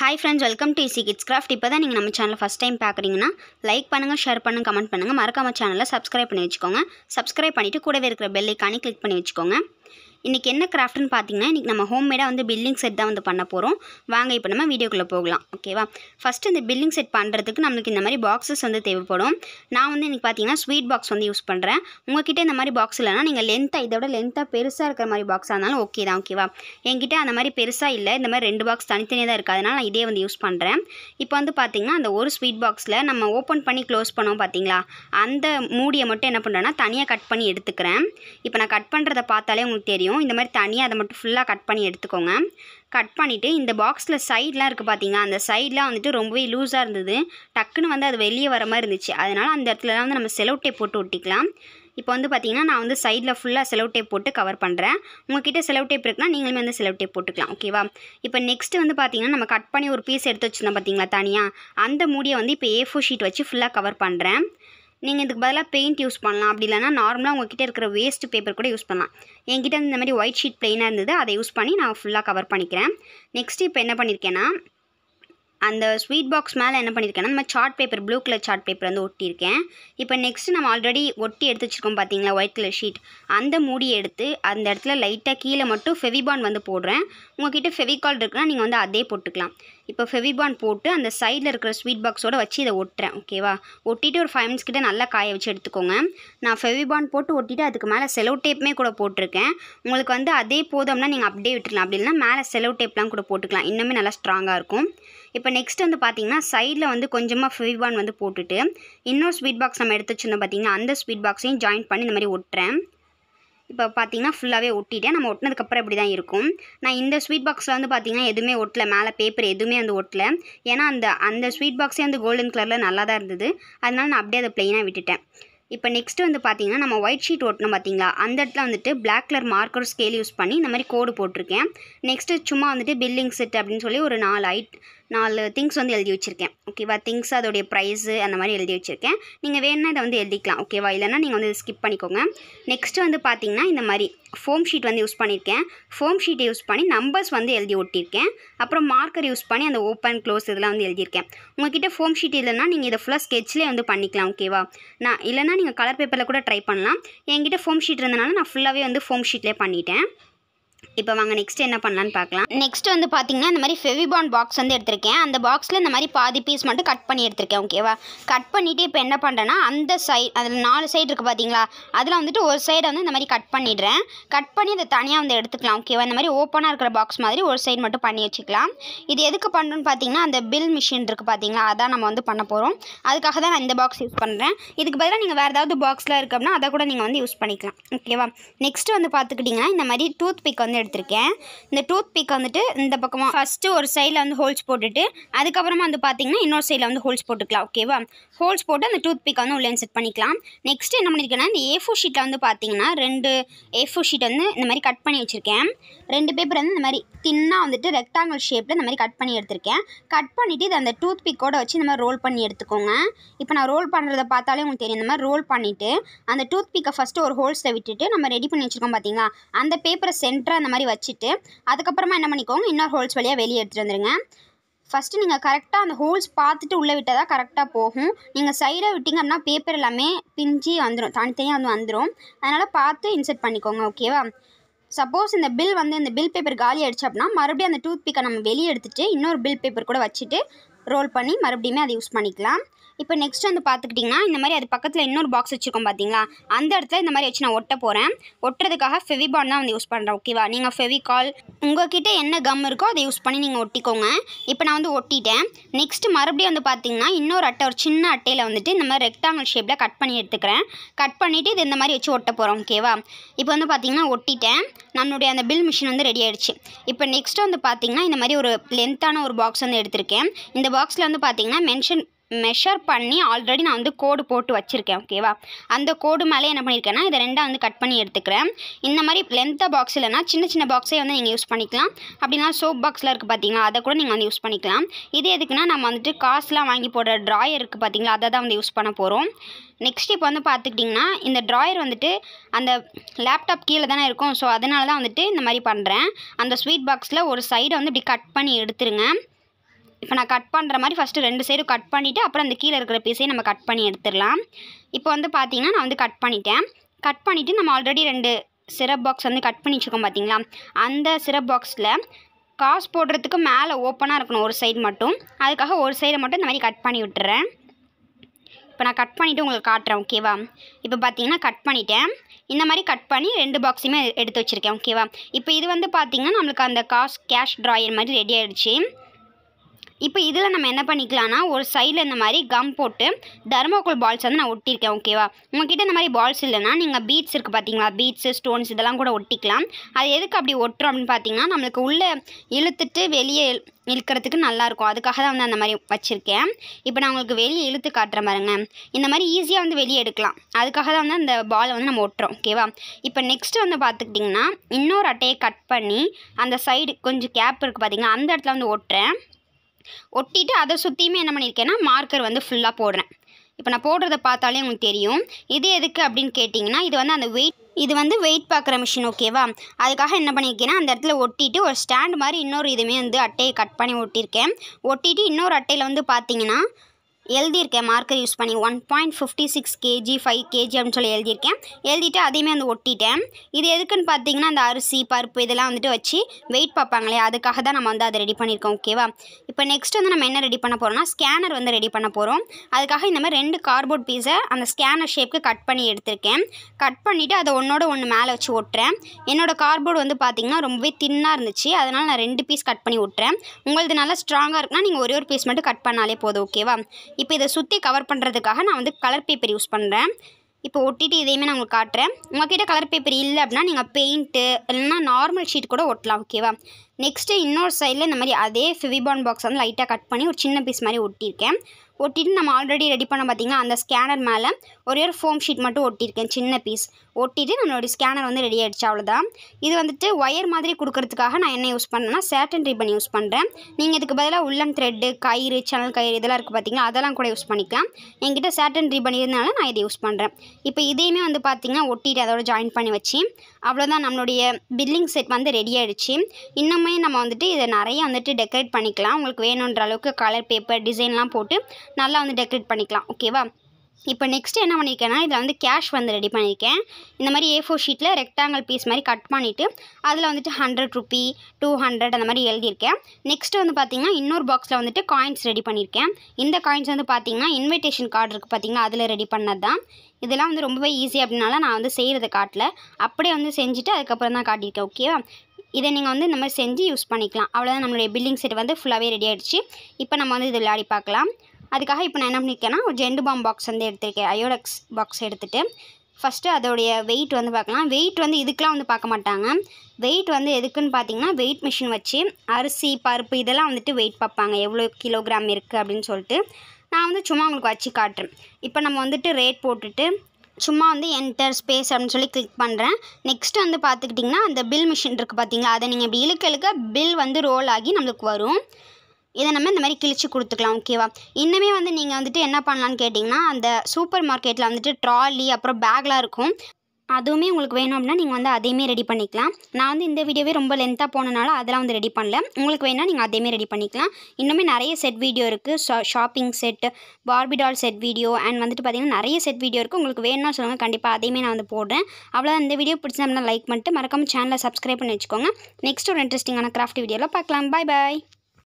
hi friends welcome to easy kids craft இப்போ தான் நீங்கள் நம்ம சேனல் ஃபஸ்ட் டைம் பார்க்குறீங்கன்னா லைக் பண்ணுங்கள் ஷேர் பண்ணுங்கள் கமெண்ட் பண்ணுங்கள் மறக்காம சேனலை சப்ஸ்கிரைப் பண்ணி வச்சுக்கோங்க சப்ஸ்கிரைப் பண்ணிவிட்டு கூடவே இருக்கிற பெல் ஐக்கானே கிளிக் பண்ணி வச்சுக்கோங்க இன்றைக்கி என்ன கிராஃப்ட்னு பார்த்தீங்கன்னா இன்றைக்கி நம்ம ஹோம்மேடாக வந்து பில்லிங் செட் தான் வந்து பண்ண போகிறோம் வாங்க இப்போ நம்ம வீடியோக்குள்ளே போகலாம் ஓகேவா ஃபஸ்ட்டு இந்த பில்லிங் செட் பண்ணுறதுக்கு நம்மளுக்கு இந்த மாதிரி பாக்ஸஸ் வந்து தேவைப்படும் நான் வந்து இன்றைக்கி பார்த்தீங்கன்னா ஸ்வீட் பாக்ஸ் வந்து யூஸ் பண்ணுறேன் உங்ககிட்ட இந்த மாதிரி பாக்ஸ் இல்லைனா நீங்கள் லென்த்தாக இதோட லென்த்தாக பெருசாக இருக்கிற மாதிரி பாக்ஸாக இருந்தாலும் ஓகே தான் ஓகேவா என்கிட்ட அந்த மாதிரி பெருசாக இல்லை இந்த மாதிரி ரெண்டு பாக்ஸ் தனித்தனியாக தான் இருக்காது நான் இதே வந்து யூஸ் பண்ணுறேன் இப்போ வந்து பார்த்திங்கன்னா அந்த ஒரு ஸ்வீட் பாக்ஸில் நம்ம ஓப்பன் பண்ணி க்ளோஸ் பண்ணோம் பார்த்தீங்களா அந்த மூடியை மட்டும் என்ன பண்ணுறேன்னா தனியாக கட் பண்ணி எடுத்துக்கிறேன் இப்போ நான் கட் பண்ணுறதை பார்த்தாலே உங்களுக்கு உங்களுக்கு தெரியும் இந்த மாதிரி தனியாக அதை மட்டும் ஃபுல்லாக கட் பண்ணி எடுத்துக்கோங்க கட் பண்ணிவிட்டு இந்த பாக்ஸில் சைட்லாம் இருக்குது பார்த்தீங்க அந்த சைட்லாம் வந்துட்டு ரொம்பவே லூஸாக இருந்தது டக்குன்னு வந்து அது வெளியே வர மாதிரி இருந்துச்சு அதனால் அந்த இடத்துலலாம் வந்து நம்ம செலவுட்டே போட்டு ஒட்டிக்கலாம் இப்போ வந்து பார்த்திங்கன்னா நான் வந்து சைடில் ஃபுல்லாக செலவு டேப் போட்டு கவர் பண்ணுறேன் உங்ககிட்ட செலவு டேப் இருக்குன்னா நீங்களுமே வந்து செலவு டேப் போட்டுக்கலாம் ஓகேவா இப்போ நெக்ஸ்ட்டு வந்து பார்த்திங்கன்னா நம்ம கட் பண்ணி ஒரு பீஸ் எடுத்து வச்சுருந்தோம் பார்த்தீங்களா தனியாக அந்த மூடியை வந்து இப்போ ஏ ஃபோர் ஷீட் வச்சு ஃபுல்லாக கவர் பண்ணுறேன் நீங்கள் இதுக்கு பதிலாக பெயிண்ட் யூஸ் பண்ணலாம் அப்படி இல்லைனா நார்மலாக உங்ககிட்ட இருக்கிற வேஸ்ட் பேப்பர் கூட யூஸ் பண்ணலாம் என்கிட்ட இந்த மாதிரி ஒயிட் ஷீட் பிளெயினாக இருந்தது அதை யூஸ் பண்ணி நான் ஃபுல்லாக கவர் பண்ணிக்கிறேன் நெக்ஸ்ட் இப்போ என்ன பண்ணியிருக்கேன்னா அந்த ஸ்வீட் பாக்ஸ் மேலே என்ன பண்ணியிருக்கேன்னா நம்ம chart paper blue colour chart paper வந்து ஒட்டியிருக்கேன் இப்போ நெக்ஸ்ட்டு நம்ம ஆல்ரெடி ஒட்டி எடுத்து வச்சுருக்கோம் பார்த்தீங்களா ஒயிட் கலர் ஷீட் அந்த மூடியை எடுத்து அந்த இடத்துல லைட்டாக கீழே மட்டும் ஃபெவிபான் வந்து போடுறேன் உங்ககிட்ட ஃபெவிகால் இருக்குன்னா நீங்கள் வந்து அதே போட்டுக்கலாம் இப்போ ஃபெவிபான் போட்டு அந்த சைடில் இருக்கிற ஸ்வீட் பாக்ஸோடு வச்சு இதை ஒட்டுறேன் ஓகேவா ஒட்டிட்டு ஒரு ஃபைவ் மினிட்ஸ் கிட்ட நல்லா காய வச்சு எடுத்துக்கோங்க நான் ஃபெவிபான் போட்டு ஒட்டிவிட்டு அதுக்கு மேலே செலவு டேப்புமே கூட போட்டிருக்கேன் உங்களுக்கு வந்து அதே போதும்னா நீங்கள் அப்படியே விட்டுருலாம் அப்படி இல்லைனா மேலே செலவு டேப்லாம் கூட போட்டுக்கலாம் இன்னுமே நல்லா ஸ்ட்ராங்காக இருக்கும் இப்போ நெக்ஸ்ட் வந்து பார்த்திங்கன்னா சைடில் வந்து கொஞ்சமாக ஃபிவிபான் வந்து போட்டுட்டு இன்னொரு ஸ்வீட் பாக்ஸ் நம்ம எடுத்து வச்சுருந்தோம் பார்த்திங்கன்னா அந்த ஸ்வீட் பாக்ஸையும் ஜாயின் பண்ணி இந்த மாதிரி ஒட்டுறேன் இப்போ பார்த்திங்கன்னா ஃபுல்லாகவே ஒட்டிட்டேன் நம்ம ஒட்டினதுக்கப்புறம் இப்படி தான் இருக்கும் நான் இந்த ஸ்வீட் பாக்ஸில் வந்து பார்த்தீங்கன்னா எதுவுமே ஒட்டலை மேலே பேப்பர் எதுவுமே வந்து ஒட்டலை ஏன்னா அந்த அந்த ஸ்வீட் பாக்ஸே வந்து கோல்டன் கலரில் நல்லா தான் இருந்தது அதனால நான் அப்படியே அதை ப்ளெயினாக விட்டுட்டேன் இப்போ நெக்ஸ்ட்டு வந்து பார்த்தீங்கன்னா நம்ம ஒயிட் ஷீட் ஓட்டணும் பார்த்தீங்களா அந்த இடத்துல வந்துட்டு black colour marker scale use பண்ணி இந்த மாதிரி கோடு போட்டிருக்கேன் நெக்ஸ்ட்டு சும்மா வந்துட்டு பில்லிங் செட் அப்படின்னு சொல்லி ஒரு நாலு ஐட் நாலு திங்ஸ் வந்து எழுதி வச்சுருக்கேன் ஓகேவா திங்ஸ் அதோடைய ப்ரைஸு அந்த மாதிரி எழுதி வச்சுருக்கேன் நீங்கள் வேணுன்னா இதை வந்து எழுதிக்கலாம் ஓகேவா இல்லைனா நீங்கள் வந்து ஸ்கிப் பண்ணிக்கோங்க நெக்ஸ்ட்டு வந்து பார்த்திங்கன்னா இந்த மாதிரி ஃபோம் ஷீட் வந்து யூஸ் பண்ணியிருக்கேன் ஃபோம் ஷீட்டை யூஸ் பண்ணி நம்பர்ஸ் வந்து எழுதி ஒட்டியிருக்கேன் அப்புறம் மார்க்கர் யூஸ் பண்ணி அந்த ஓப்பன் க்ளோஸ் இதெல்லாம் வந்து எழுதியிருக்கேன் உங்கள்கிட்ட ஃபோம் ஷீட் இல்லைன்னா நீங்கள் இதை ஃபுல்லாக ஸ்கெட்ச்லேயே வந்து பண்ணிக்கலாம் ஓகேவா நான் இல்லைனா நீங்கள் கலர் பேப்பரில் கூட ட்ரை பண்ணலாம் என்கிட்ட ஃபோம் ஷீட் இருந்தனால நான் ஃபுல்லாகவே வந்து ஃபோம் ஷீட்லேயே பண்ணிட்டேன் இப்போ வாங்க நெக்ஸ்ட் என்ன பண்ணலான்னு பார்க்கலாம் நெக்ஸ்ட் வந்து பார்த்தீங்கன்னா இந்த மாதிரி ஃபெவிபான் பாக்ஸ் வந்து எடுத்திருக்கேன் அந்த பாக்ஸில் இந்த மாதிரி பாதி பீஸ் மட்டும் கட் பண்ணி எடுத்திருக்கேன் ஓகேவா கட் பண்ணிவிட்டு இப்போ என்ன பண்ணுறேன்னா அந்த சைட் அதில் நாலு சைடு இருக்குது பார்த்தீங்களா அதில் வந்துட்டு ஒரு சைடை வந்து இந்த மாதிரி கட் பண்ணிடுறேன் கட் பண்ணி அதை தனியாக வந்து எடுத்துக்கலாம் ஓகேவா இந்த மாதிரி ஓப்பனாக இருக்கிற பாக்ஸ் மாதிரி ஒரு சைடு மட்டும் பண்ணி வச்சுக்கலாம் இது எதுக்கு பண்ணுறோன்னு பார்த்தீங்கன்னா அந்த பில் மிஷின் இருக்குது பார்த்தீங்களா அதான் நம்ம வந்து பண்ண போகிறோம் அதுக்காக தான் நான் இந்த பாக்ஸ் யூஸ் பண்ணுறேன் இதுக்கு பதிலாக நீங்கள் வேறு ஏதாவது பாக்ஸில் அப்படின்னா அதை கூட நீங்கள் வந்து யூஸ் பண்ணிக்கலாம் ஓகேவா நெக்ஸ்ட்டு வந்து பார்த்துக்கிட்டிங்கன்னா இந்த மாதிரி டூத் பிக் வந்து எடுத்திருக்கேன் இந்த டூத் பிக் வந்துட்டு இந்த பக்கமாக ஃபஸ்ட்டு ஒரு சைடில் வந்து ஹோல்ஸ் போட்டுட்டு அதுக்கப்புறமா வந்து பார்த்திங்கன்னா இன்னொரு சைடில் வந்து ஹோல்ஸ் போட்டுக்கலாம் ஓகேவா ஹோல்ஸ் போட்டு அந்த டூத் பிக் வந்து உள்ளே செட் பண்ணிக்கலாம் நெக்ஸ்ட் என்ன பண்ணியிருக்கேன்னா இந்த ஏ ஃபோர் ஷீட்டில் வந்து பார்த்திங்கன்னா ரெண்டு ஏ ஃபோர் ஷீட் வந்து இந்த மாதிரி கட் பண்ணி வச்சுருக்கேன் ரெண்டு பேப்பர் வந்து இந்த மாதிரி தின்னாக வந்துட்டு ரெக்டாங்கல் ஷேப்பில் இந்த மாதிரி கட் பண்ணி எடுத்திருக்கேன் கட் பண்ணிவிட்டு இதை அந்த டூத் பிக்கோடு வச்சு இந்த மாதிரி ரோல் பண்ணி எடுத்துக்கோங்க இப்போ நான் ரோல் பண்ணுறத பார்த்தாலே உங்களுக்கு தெரியும் இந்த மாதிரி ரோல் பண்ணிவிட்டு அந்த டூத் பிக்கை ஃபஸ்ட்டு ஒரு ஹோல்ஸில் விட்டுட்டு நம்ம ரெடி பண்ணி வச்சுருக்கோம் பார்த்திங்களா அந்த பேப்பரை சென்டராக அந்த மாதிரி வச்சுட்டு அதுக்கப்புறமா என்ன பண்ணிக்கோங்க இன்னொரு ஹோல்ஸ் வழியாக வெளியே எடுத்துகிட்டு வந்துடுங்க ஃபஸ்ட்டு நீங்கள் கரெக்டாக அந்த ஹோல்ஸ் பார்த்துட்டு உள்ளே விட்டால் தான் கரெக்டாக போகும் நீங்கள் சைடாக விட்டிங்க அப்படின்னா பேப்பர் எல்லாமே பிஞ்சு வந்துடும் தனித்தனியாக வந்து வந்துடும் அதனால் பார்த்து இன்சர்ட் பண்ணிக்கோங்க ஓகேவா சப்போஸ் இந்த பில் வந்து இந்த பில் பேப்பர் காலி ஆயிடுச்சு அப்படின்னா மறுபடியும் அந்த டூத் பிக்கை நம்ம வெளியே எடுத்துகிட்டு இன்னொரு பில் பேப்பர் கூட வச்சுட்டு ரோல் பண்ணி மறுபடியுமே அதை யூஸ் பண்ணிக்கலாம் இப்போ நெக்ஸ்ட் வந்து பார்த்துக்கிட்டிங்கன்னா இந்த மாதிரி அது பக்கத்தில் இன்னொரு பாக்ஸ் வச்சுருக்கோம் பார்த்தீங்களா அந்த இடத்துல இந்த மாதிரி வச்சு நான் ஒட்ட போகிறேன் ஒட்டுறதுக்காக ஃபெவிபான் தான் வந்து யூஸ் பண்ணுறேன் ஓகேவா நீங்கள் ஃபெவிகால் உங்ககிட்ட என்ன கம் இருக்கோ அதை யூஸ் பண்ணி நீங்கள் ஒட்டிக்கோங்க இப்போ நான் வந்து ஒட்டிட்டேன் நெக்ஸ்ட் மறுபடியும் வந்து பார்த்தீங்கன்னா இன்னொரு அட்டை ஒரு சின்ன அட்டையில் வந்துட்டு இந்த மாதிரி ரெக்டாங்கல் ஷேப்பில் கட் பண்ணி எடுத்துக்கிறேன் கட் பண்ணிவிட்டு இது இந்த மாதிரி வச்சு ஒட்ட போகிறோம் ஓகேவா இப்போ வந்து பார்த்திங்கன்னா ஒட்டிட்டேன் நம்மளுடைய அந்த பில் மிஷின் வந்து ரெடி ஆகிடுச்சு இப்போ நெக்ஸ்ட்டு வந்து பார்த்தீங்கன்னா இந்த மாதிரி ஒரு லென்த்தான ஒரு பாக்ஸ் வந்து எடுத்திருக்கேன் இந்த பாக்ஸில் வந்து பார்த்திங்கன்னா மென்ஷன் மெஷர் பண்ணி ஆல்ரெடி நான் வந்து கோடு போட்டு வச்சுருக்கேன் ஓகேவா அந்த கோடு மேலே என்ன பண்ணியிருக்கேன்னா இதை ரெண்டாக வந்து கட் பண்ணி எடுத்துக்கிறேன் இந்த மாதிரி லென்த்தாக பாக்ஸ் இல்லைனா சின்ன சின்ன பாக்ஸே வந்து நீங்கள் யூஸ் பண்ணிக்கலாம் அப்படின்னா சோப் பாக்ஸில் இருக்குது பார்த்தீங்களா அதை கூட நீங்கள் வந்து யூஸ் பண்ணிக்கலாம் இது எதுக்குன்னா நம்ம வந்துட்டு காசுலாம் வாங்கி போடுற ட்ராயர் இருக்குது பார்த்தீங்களா அதை தான் வந்து யூஸ் பண்ண போகிறோம் நெக்ஸ்ட் இப்போ வந்து பார்த்துக்கிட்டிங்கன்னா இந்த ட்ராயர் வந்துட்டு அந்த லேப்டாப் கீழே தானே இருக்கும் ஸோ அதனால தான் வந்துட்டு இந்த மாதிரி பண்ணுறேன் அந்த ஸ்வீட் பாக்ஸில் ஒரு சைடை வந்து இப்படி கட் பண்ணி எடுத்துருங்க இப்போ நான் கட் பண்ணுற மாதிரி ஃபஸ்ட்டு ரெண்டு சைடும் கட் பண்ணிவிட்டு அப்புறம் அந்த கீழே இருக்கிற பீஸையும் நம்ம கட் பண்ணி எடுத்துடலாம் இப்போ வந்து பார்த்திங்கன்னா நான் வந்து கட் பண்ணிட்டேன் கட் பண்ணிவிட்டு நம்ம ஆல்ரெடி ரெண்டு சிரப் பாக்ஸ் வந்து கட் பண்ணி வச்சுருக்கோம் பார்த்தீங்களா அந்த சிரப் பாக்ஸில் காசு போடுறதுக்கு மேலே ஓப்பனாக இருக்கணும் ஒரு சைடு மட்டும் அதுக்காக ஒரு சைடை மட்டும் இந்த மாதிரி கட் பண்ணி விட்டுறேன் இப்போ நான் கட் பண்ணிவிட்டு உங்களுக்கு காட்டுறேன் ஓகேவா இப்போ பார்த்தீங்கன்னா கட் பண்ணிட்டேன் இந்த மாதிரி கட் பண்ணி ரெண்டு பாக்ஸுமே எடுத்து வச்சுருக்கேன் ஓகேவா இப்போ இது வந்து பார்த்திங்கன்னா நம்மளுக்கு அந்த காசு கேஷ் ட்ராயர் மாதிரி ரெடி ஆகிடுச்சு இப்போ இதில் நம்ம என்ன பண்ணிக்கலாம்னா ஒரு சைடில் இந்த மாதிரி கம் போட்டு தர்மோகோல் பால்ஸ் வந்து நான் ஒட்டியிருக்கேன் ஓகேவா உங்ககிட்ட இந்த மாதிரி பால்ஸ் இல்லைன்னா நீங்கள் பீட்ஸ் இருக்குது பார்த்தீங்களா பீட்ஸு ஸ்டோன்ஸ் இதெல்லாம் கூட ஒட்டிக்கலாம் அது எதுக்கு அப்படி ஒட்டுறோம் அப்படின்னு பார்த்தீங்கன்னா நம்மளுக்கு உள்ளே இழுத்துட்டு வெளியே இழுக்கிறதுக்கு நல்லாயிருக்கும் அதுக்காக தான் வந்து அந்த மாதிரி வச்சுருக்கேன் இப்போ நான் உங்களுக்கு வெளியே இழுத்து காட்டுற மாதிரிங்க இந்த மாதிரி ஈஸியாக வந்து வெளியே எடுக்கலாம் அதுக்காக தான் வந்து அந்த பாலை வந்து நம்ம ஒட்டுறோம் ஓகேவா இப்போ நெக்ஸ்ட்டு வந்து பார்த்துக்கிட்டிங்கன்னா இன்னொரு அட்டையை கட் பண்ணி அந்த சைடு கொஞ்சம் கேப் இருக்குது பார்த்திங்கன்னா அந்த இடத்துல வந்து ஒட்டுறேன் ஒட்டிட்டு அதை சுற்றியுமே என்ன பண்ணியிருக்கேன்னா மார்க்கர் வந்து ஃபுல்லாக போடுறேன் இப்போ நான் போடுறத பார்த்தாலே உங்களுக்கு தெரியும் இது எதுக்கு அப்படின்னு கேட்டிங்கன்னா இது வந்து அந்த வெயிட் இது வந்து வெயிட் பார்க்குற மிஷின் ஓகேவா அதுக்காக என்ன பண்ணியிருக்கேன்னா அந்த இடத்துல ஒட்டிட்டு ஒரு ஸ்டாண்ட் மாதிரி இன்னொரு இதுவுமே வந்து அட்டையை கட் பண்ணி ஒட்டியிருக்கேன் ஒட்டிட்டு இன்னொரு அட்டையில் வந்து பார்த்தீங்கன்னா எழுதியிருக்கேன் மார்க்கர் யூஸ் பண்ணி one point fifty six KG five KG அப்படின்னு சொல்லி எழுதியிருக்கேன் எழுதிட்டு அதையுமே வந்து ஒட்டிட்டேன் இது எதுக்குன்னு பார்த்தீங்கன்னா அந்த அரிசி பருப்பு இதெல்லாம் வந்துட்டு வச்சு வெயிட் பார்ப்பாங்களே அதுக்காக தான் நம்ம வந்து அதை ரெடி பண்ணியிருக்கோம் ஓகேவா இப்போ நெக்ஸ்ட் வந்து நம்ம என்ன ரெடி பண்ண போகிறோம்னா ஸ்கேனர் வந்து ரெடி பண்ண போகிறோம் அதுக்காக இந்த மாதிரி ரெண்டு கார்போர்ட் பீஸை அந்த ஸ்கேனர் ஷேப்புக்கு கட் பண்ணி எடுத்திருக்கேன் கட் பண்ணிவிட்டு அதை ஒன்றோட ஒன்று மேலே வச்சு ஒட்டுறேன் என்னோடய கார்ட்போர்டு வந்து பார்த்திங்கன்னா ரொம்பவே தின்னாக இருந்துச்சு அதனால் நான் ரெண்டு பீஸ் கட் பண்ணி விட்டுறேன் உங்களது நல்லா ஸ்ட்ராங்காக இருக்குன்னா நீங்கள் ஒரே ஒரு பீஸ் மட்டும் கட் பண்ணாலே போதும் ஓகேவா இப்போ இதை சுற்றி கவர் பண்ணுறதுக்காக நான் வந்து கலர் பேப்பர் யூஸ் பண்ணுறேன் இப்போ ஒட்டிட்டு இதையுமே நான் உங்களுக்கு காட்டுறேன் உங்கள்கிட்ட கலர் பேப்பர் இல்லை அப்படின்னா நீங்கள் பெயிண்ட்டு இல்லைன்னா நார்மல் ஷீட் கூட ஒட்டலாம் ஓகேவா நெக்ஸ்ட்டு இன்னொரு சைடில் இந்த மாதிரி அதே ஃபிவிபான் பாக்ஸ் வந்து லைட்டாக கட் பண்ணி ஒரு சின்ன பீஸ் மாதிரி ஒட்டியிருக்கேன் ஒட்டிட்டு நம்ம ஆல்ரெடி ரெடி பண்ண பார்த்திங்கன்னா அந்த ஸ்கேனர் மேலே ஒரே ஒரு ஃபோம் ஷீட் மட்டும் ஒட்டியிருக்கேன் சின்ன பீஸ் ஒட்டிட்டு நம்மளுடைய ஸ்கேனர் வந்து ரெடி ஆகிடுச்சு அவ்வளோதான் இது வந்துட்டு ஒயர் மாதிரி கொடுக்கறதுக்காக நான் என்ன யூஸ் பண்ணேன்னா சேட்டன் ரிப்பன் யூஸ் பண்ணுறேன் நீங்கள் இதுக்கு பதிலாக உள்ளம் த்ரெட்டு கயிறு சேனல் கயிறு இதெல்லாம் இருக்குது பார்த்திங்கன்னா அதெல்லாம் கூட யூஸ் பண்ணிக்கலாம் என்கிட்ட சேட்டன் ரிப்பன் இருந்தனால நான் இதை யூஸ் பண்ணுறேன் இப்போ இதையுமே வந்து பார்த்திங்கன்னா ஒட்டிட்டு அதோட ஜாயின் பண்ணி வச்சு அவ்வளோதான் நம்மளுடைய பில்லிங் செட் வந்து ரெடி ஆகிடுச்சு இன்னுமே எல்லாமே நம்ம வந்துட்டு இதை நிறைய வந்துட்டு டெக்கரேட் பண்ணிக்கலாம் உங்களுக்கு வேணுன்ற அளவுக்கு கலர் பேப்பர் டிசைன்லாம் போட்டு நல்லா வந்து டெக்கரேட் பண்ணிக்கலாம் ஓகேவா இப்போ நெக்ஸ்ட் என்ன பண்ணியிருக்கேன்னா இதில் வந்து கேஷ் வந்து ரெடி பண்ணியிருக்கேன் இந்த மாதிரி ஏ ஃபோர் ஷீட்டில் ரெக்டாங்கிள் பீஸ் மாதிரி கட் பண்ணிவிட்டு அதில் வந்துட்டு ஹண்ட்ரட் ருபி டூ ஹண்ட்ரட் அந்த மாதிரி எழுதியிருக்கேன் நெக்ஸ்ட் வந்து பார்த்திங்கன்னா இன்னொரு பாக்ஸில் வந்துட்டு காயின்ஸ் ரெடி பண்ணியிருக்கேன் இந்த காயின்ஸ் வந்து பார்த்திங்கன்னா இன்விடேஷன் கார்டு இருக்குது பார்த்திங்கன்னா அதில் ரெடி பண்ணது தான் இதெல்லாம் வந்து ரொம்பவே ஈஸி அப்படின்னால நான் வந்து செய்கிறது காட்டில் அப்படியே வந்து செஞ்சுட்டு அதுக்கப்புறம் தான் காட்டியிருக்கேன் ஓகேவா இதை நீங்கள் வந்து இந்த மாதிரி செஞ்சு யூஸ் பண்ணிக்கலாம் அவ்வளோதான் நம்மளுடைய பில்லிங் செட் வந்து ஃபுல்லாகவே ரெடி ஆகிடுச்சு இப்போ நம்ம வந்து இது விளையாடி பார்க்கலாம் அதுக்காக இப்போ நான் என்ன பண்ணியிருக்கேன்னா ஒரு ஜெண்டு பாம் பாக்ஸ் வந்து எடுத்திருக்கேன் அயோடெக்ஸ் பாக்ஸ் எடுத்துகிட்டு ஃபஸ்ட்டு அதோடைய வெயிட் வந்து பார்க்கலாம் வெயிட் வந்து இதுக்கெலாம் வந்து பார்க்க மாட்டாங்க வெயிட் வந்து எதுக்குன்னு பார்த்தீங்கன்னா வெயிட் மிஷின் வச்சு அரிசி பருப்பு இதெல்லாம் வந்துட்டு வெயிட் பார்ப்பாங்க எவ்வளோ கிலோகிராம் இருக்குது அப்படின்னு சொல்லிட்டு நான் வந்து சும்மா உங்களுக்கு வச்சு காட்டுறேன் இப்போ நம்ம வந்துட்டு ரேட் போட்டுட்டு சும்மா வந்து என்டர் ஸ்பேஸ் அப்படின்னு சொல்லி கிளிக் பண்ணுறேன் நெக்ஸ்ட் வந்து பார்த்துக்கிட்டிங்கன்னா அந்த பில் மிஷின் இருக்குது பார்த்தீங்களா அதை நீங்கள் இப்படி இழுக்க இழுக்க பில் வந்து ரோல் ஆகி நம்மளுக்கு வரும் இதை நம்ம இந்த மாதிரி கிழிச்சு கொடுத்துக்கலாம் ஓகேவா இன்னுமே வந்து நீங்கள் வந்துட்டு என்ன பண்ணலான்னு கேட்டிங்கன்னா அந்த சூப்பர் மார்க்கெட்டில் வந்துட்டு ட்ராலி அப்புறம் பேக்லாம் இருக்கும் அதுவுமே உங்களுக்கு வேணும் அப்படின்னா நீங்கள் வந்து அதையுமே ரெடி பண்ணிக்கலாம் நான் வந்து இந்த வீடியோவே ரொம்ப லென்த்தாக போனனால அதெல்லாம் வந்து ரெடி பண்ணல உங்களுக்கு வேணால் நீங்கள் அதையுமே ரெடி பண்ணிக்கலாம் இன்னுமே நிறைய செட் வீடியோ இருக்குது ஷா shopping set Barbie doll set video and வந்துட்டு பார்த்திங்கன்னா நிறைய செட் வீடியோ இருக்குது உங்களுக்கு வேணும்னா சொல்லுங்கள் கண்டிப்பாக அதையுமே நான் வந்து போடுறேன் அவ்வளோ இந்த வீடியோ பிடிச்சா அப்படின்னா லைக் பண்ணிட்டு மறக்காமல் சேனலை சப்ஸ்கிரைப் பண்ணி வச்சுக்கோங்க நெக்ஸ்ட் ஒரு இன்ட்ரெஸ்டிங்கான கிராஃப்ட் வீடியோவில் பார்க்கலாம் பாய் பாய்